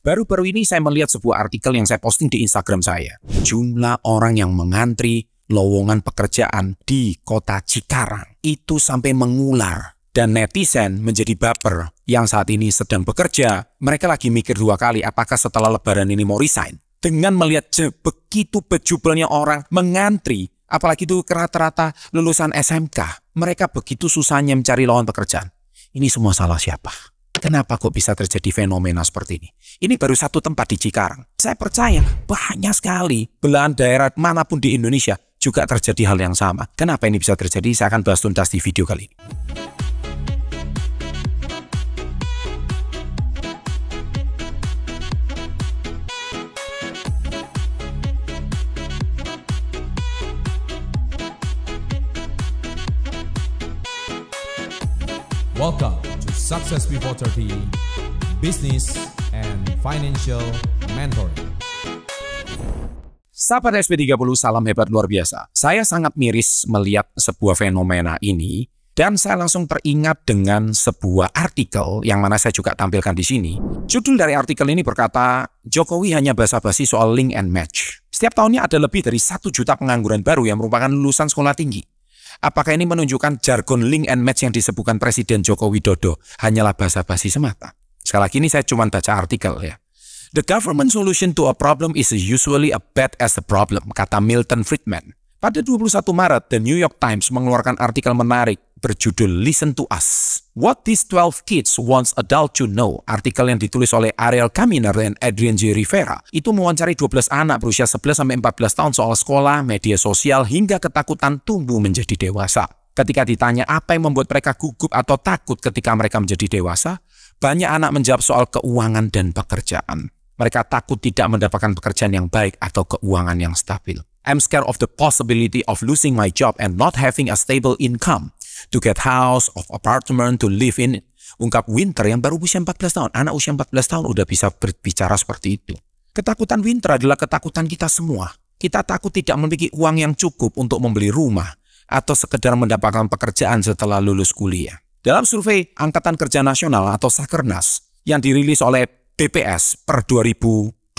Baru-baru ini saya melihat sebuah artikel yang saya posting di Instagram saya. Jumlah orang yang mengantri lowongan pekerjaan di kota Cikarang itu sampai mengular. Dan netizen menjadi baper yang saat ini sedang bekerja. Mereka lagi mikir dua kali apakah setelah lebaran ini mau resign. Dengan melihat begitu bejubelnya orang mengantri, apalagi itu rata-rata lulusan SMK, mereka begitu susahnya mencari lowongan pekerjaan. Ini semua salah siapa? Kenapa kok bisa terjadi fenomena seperti ini? Ini baru satu tempat di Cikarang. Saya percaya banyak sekali belahan daerah manapun di Indonesia juga terjadi hal yang sama. Kenapa ini bisa terjadi? Saya akan bahas tuntas di video kali ini. Welcome Success Before 30, Business and Financial Mentor. Sahabat SP30, salam hebat luar biasa. Saya sangat miris melihat sebuah fenomena ini dan saya langsung teringat dengan sebuah artikel yang mana saya juga tampilkan di sini. Judul dari artikel ini berkata, Jokowi hanya basa-basi soal link and match. Setiap tahunnya ada lebih dari satu juta pengangguran baru yang merupakan lulusan sekolah tinggi. Apakah ini menunjukkan jargon link and match yang disebutkan Presiden Joko Widodo hanyalah basa-basi semata? Sekali lagi ini saya cuma baca artikel ya. The government solution to a problem is usually a bad as a problem, kata Milton Friedman. Pada 21 Maret, The New York Times mengeluarkan artikel menarik berjudul Listen to Us. What These 12 Kids Wants Adult to Know, artikel yang ditulis oleh Ariel Kaminer dan Adrian J. Rivera, itu mewawancari 12 anak berusia 11-14 tahun soal sekolah, media sosial, hingga ketakutan tumbuh menjadi dewasa. Ketika ditanya apa yang membuat mereka gugup atau takut ketika mereka menjadi dewasa, banyak anak menjawab soal keuangan dan pekerjaan. Mereka takut tidak mendapatkan pekerjaan yang baik atau keuangan yang stabil. I'm scared of the possibility of losing my job and not having a stable income to get house of apartment to live in. Ungkap Winter yang baru usia 14 tahun. Anak usia 14 tahun udah bisa berbicara seperti itu. Ketakutan Winter adalah ketakutan kita semua. Kita takut tidak memiliki uang yang cukup untuk membeli rumah atau sekedar mendapatkan pekerjaan setelah lulus kuliah. Dalam survei Angkatan Kerja Nasional atau Sakernas yang dirilis oleh BPS per 2022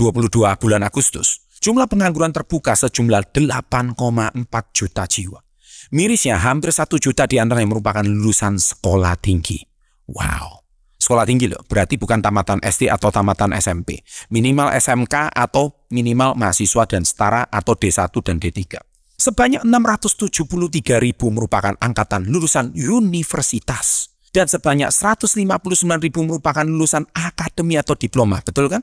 bulan Agustus, jumlah pengangguran terbuka sejumlah 8,4 juta jiwa. Mirisnya hampir satu juta di antara merupakan lulusan sekolah tinggi. Wow. Sekolah tinggi loh, berarti bukan tamatan SD atau tamatan SMP. Minimal SMK atau minimal mahasiswa dan setara atau D1 dan D3. Sebanyak 673 ribu merupakan angkatan lulusan universitas. Dan sebanyak 159 ribu merupakan lulusan akademi atau diploma, betul kan?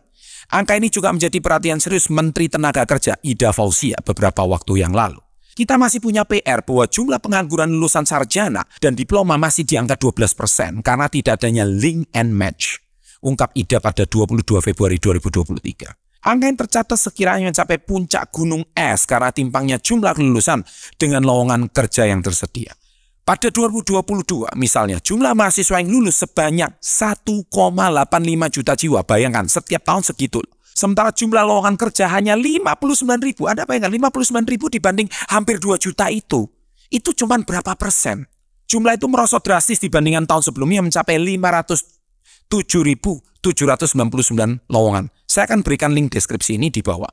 Angka ini juga menjadi perhatian serius Menteri Tenaga Kerja Ida Fauzia beberapa waktu yang lalu. Kita masih punya PR bahwa jumlah pengangguran lulusan sarjana dan diploma masih di angka 12% karena tidak adanya link and match. Ungkap IDA pada 22 Februari 2023. Angka yang tercatat sekiranya mencapai puncak gunung es karena timpangnya jumlah lulusan dengan lowongan kerja yang tersedia. Pada 2022, misalnya, jumlah mahasiswa yang lulus sebanyak 1,85 juta jiwa. Bayangkan, setiap tahun segitu. Sementara jumlah lowongan kerja hanya 59 ribu. Anda bayangkan 59 ribu dibanding hampir 2 juta itu. Itu cuma berapa persen? Jumlah itu merosot drastis dibandingkan tahun sebelumnya mencapai 507.799 lowongan. Saya akan berikan link deskripsi ini di bawah.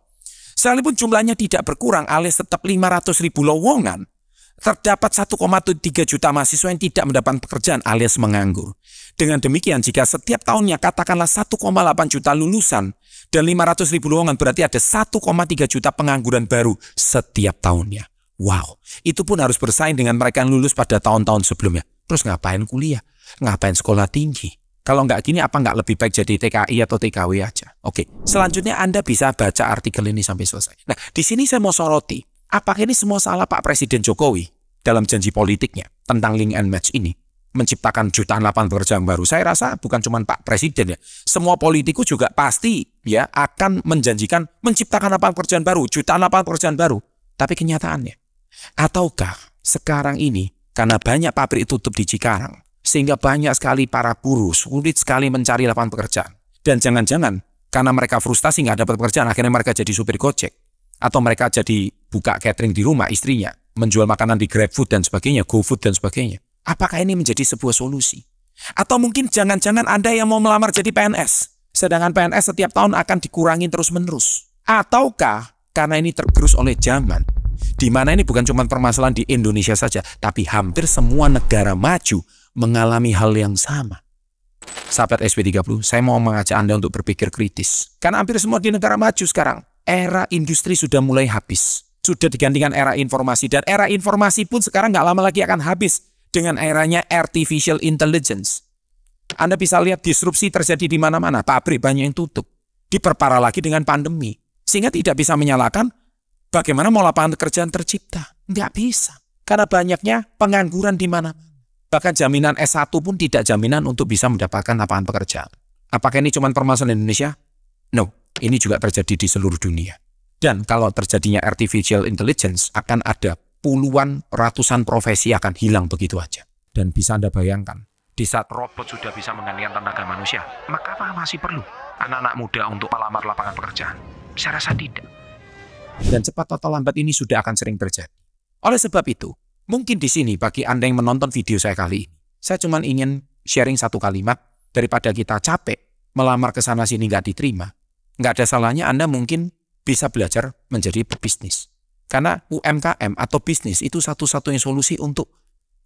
Sekalipun jumlahnya tidak berkurang alias tetap 500.000 lowongan, terdapat 1,3 juta mahasiswa yang tidak mendapat pekerjaan alias menganggur. Dengan demikian, jika setiap tahunnya katakanlah 1,8 juta lulusan dan 500 ribu lowongan berarti ada 1,3 juta pengangguran baru setiap tahunnya. Wow, itu pun harus bersaing dengan mereka yang lulus pada tahun-tahun sebelumnya. Terus ngapain kuliah? Ngapain sekolah tinggi? Kalau nggak gini, apa nggak lebih baik jadi TKI atau TKW aja? Oke, selanjutnya Anda bisa baca artikel ini sampai selesai. Nah, di sini saya mau soroti, apakah ini semua salah Pak Presiden Jokowi dalam janji politiknya tentang link and match ini? menciptakan jutaan lapangan pekerjaan baru. Saya rasa bukan cuma Pak Presiden ya, semua politikus juga pasti ya akan menjanjikan menciptakan lapangan pekerjaan baru, jutaan lapangan pekerjaan baru. Tapi kenyataannya, ataukah sekarang ini karena banyak pabrik tutup di Cikarang, sehingga banyak sekali para buruh sulit sekali mencari lapangan pekerjaan. Dan jangan-jangan karena mereka frustasi nggak dapat pekerjaan, akhirnya mereka jadi supir gojek. Atau mereka jadi buka catering di rumah istrinya, menjual makanan di GrabFood dan sebagainya, GoFood dan sebagainya. Apakah ini menjadi sebuah solusi? Atau mungkin jangan-jangan Anda yang mau melamar jadi PNS, sedangkan PNS setiap tahun akan dikurangi terus-menerus. Ataukah karena ini tergerus oleh zaman, di mana ini bukan cuma permasalahan di Indonesia saja, tapi hampir semua negara maju mengalami hal yang sama. Sahabat SP30, saya mau mengajak Anda untuk berpikir kritis. Karena hampir semua di negara maju sekarang, era industri sudah mulai habis. Sudah digantikan era informasi, dan era informasi pun sekarang nggak lama lagi akan habis dengan eranya artificial intelligence. Anda bisa lihat disrupsi terjadi di mana-mana, pabrik banyak yang tutup. Diperparah lagi dengan pandemi. Sehingga tidak bisa menyalahkan bagaimana mau lapangan pekerjaan tercipta. Nggak bisa. Karena banyaknya pengangguran di mana Bahkan jaminan S1 pun tidak jaminan untuk bisa mendapatkan lapangan pekerjaan. Apakah ini cuma permasalahan Indonesia? No, ini juga terjadi di seluruh dunia. Dan kalau terjadinya artificial intelligence akan ada puluhan, ratusan profesi akan hilang begitu aja. Dan bisa Anda bayangkan, di saat robot sudah bisa menggantikan tenaga manusia, maka apa masih perlu anak-anak muda untuk melamar lapangan pekerjaan? Saya rasa tidak. Dan cepat atau lambat ini sudah akan sering terjadi. Oleh sebab itu, mungkin di sini bagi Anda yang menonton video saya kali ini, saya cuma ingin sharing satu kalimat daripada kita capek melamar ke sana sini nggak diterima. Nggak ada salahnya Anda mungkin bisa belajar menjadi pebisnis. Karena UMKM atau bisnis itu satu-satunya solusi untuk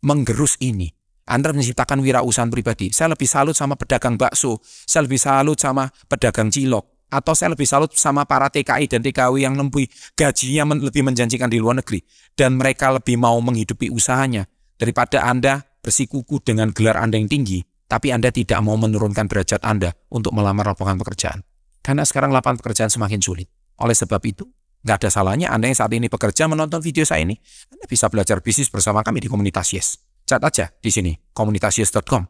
menggerus ini. Anda menciptakan wirausahaan pribadi. Saya lebih salut sama pedagang bakso, saya lebih salut sama pedagang cilok, atau saya lebih salut sama para TKI dan TKW yang lebih gajinya lebih menjanjikan di luar negeri dan mereka lebih mau menghidupi usahanya daripada Anda bersikuku dengan gelar Anda yang tinggi, tapi Anda tidak mau menurunkan derajat Anda untuk melamar lapangan pekerjaan. Karena sekarang lapangan pekerjaan semakin sulit. Oleh sebab itu, Nggak ada salahnya Anda yang saat ini bekerja menonton video saya ini. Anda bisa belajar bisnis bersama kami di komunitas Yes. Chat aja di sini, komunitasyes.com.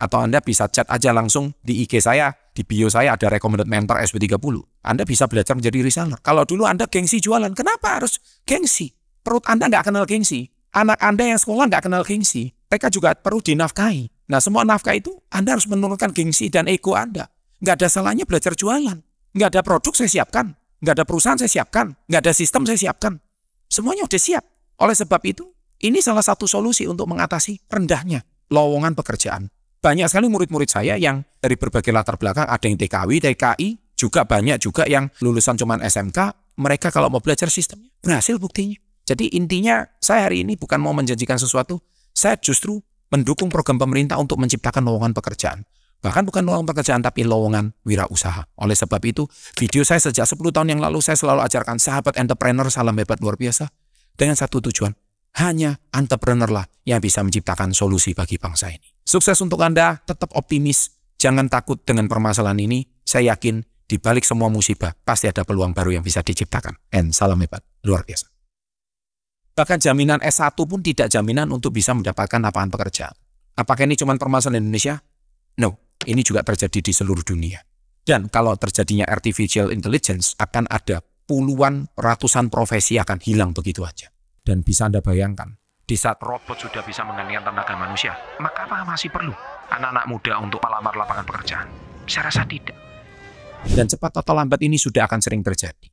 Atau Anda bisa chat aja langsung di IG saya, di bio saya ada recommended mentor SB30. Anda bisa belajar menjadi reseller. Kalau dulu Anda gengsi jualan, kenapa harus gengsi? Perut Anda nggak kenal gengsi. Anak Anda yang sekolah nggak kenal gengsi. Mereka juga perlu dinafkahi. Nah, semua nafkah itu Anda harus menurunkan gengsi dan ego Anda. Nggak ada salahnya belajar jualan. Nggak ada produk saya siapkan nggak ada perusahaan saya siapkan, nggak ada sistem saya siapkan. Semuanya udah siap. Oleh sebab itu, ini salah satu solusi untuk mengatasi rendahnya lowongan pekerjaan. Banyak sekali murid-murid saya yang dari berbagai latar belakang, ada yang TKW, TKI, juga banyak juga yang lulusan cuman SMK, mereka kalau mau belajar sistemnya, berhasil buktinya. Jadi intinya saya hari ini bukan mau menjanjikan sesuatu, saya justru mendukung program pemerintah untuk menciptakan lowongan pekerjaan. Bahkan bukan lowongan pekerjaan tapi lowongan wirausaha. Oleh sebab itu, video saya sejak 10 tahun yang lalu saya selalu ajarkan sahabat entrepreneur salam hebat luar biasa dengan satu tujuan. Hanya entrepreneur lah yang bisa menciptakan solusi bagi bangsa ini. Sukses untuk Anda, tetap optimis, jangan takut dengan permasalahan ini. Saya yakin di balik semua musibah pasti ada peluang baru yang bisa diciptakan. And salam hebat, luar biasa. Bahkan jaminan S1 pun tidak jaminan untuk bisa mendapatkan lapangan pekerjaan. Apakah ini cuma permasalahan Indonesia? No. Ini juga terjadi di seluruh dunia. Dan kalau terjadinya artificial intelligence akan ada puluhan ratusan profesi akan hilang begitu aja. Dan bisa Anda bayangkan, di saat robot sudah bisa menggantikan tenaga manusia, maka apa masih perlu anak-anak muda untuk melamar lapangan pekerjaan? Saya rasa tidak. Dan cepat atau lambat ini sudah akan sering terjadi.